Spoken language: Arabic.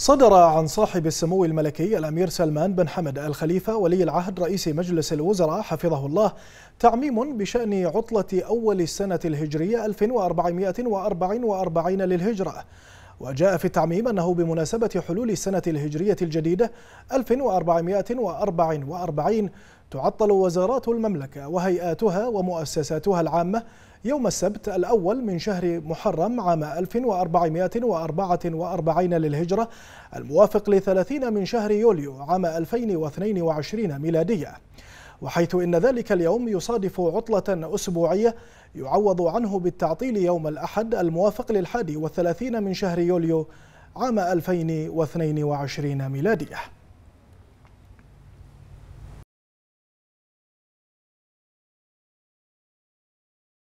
صدر عن صاحب السمو الملكي الأمير سلمان بن حمد الخليفة ولي العهد رئيس مجلس الوزراء حفظه الله تعميم بشأن عطلة أول السنة الهجرية 1444 للهجرة وجاء في التعميم أنه بمناسبة حلول السنة الهجرية الجديدة 1444 تعطل وزارات المملكة وهيئاتها ومؤسساتها العامة يوم السبت الأول من شهر محرم عام 1444 للهجرة الموافق لثلاثين من شهر يوليو عام 2022 ميلادية وحيث إن ذلك اليوم يصادف عطلة أسبوعية يعوض عنه بالتعطيل يوم الأحد الموافق للحادي والثلاثين من شهر يوليو عام 2022 ميلادية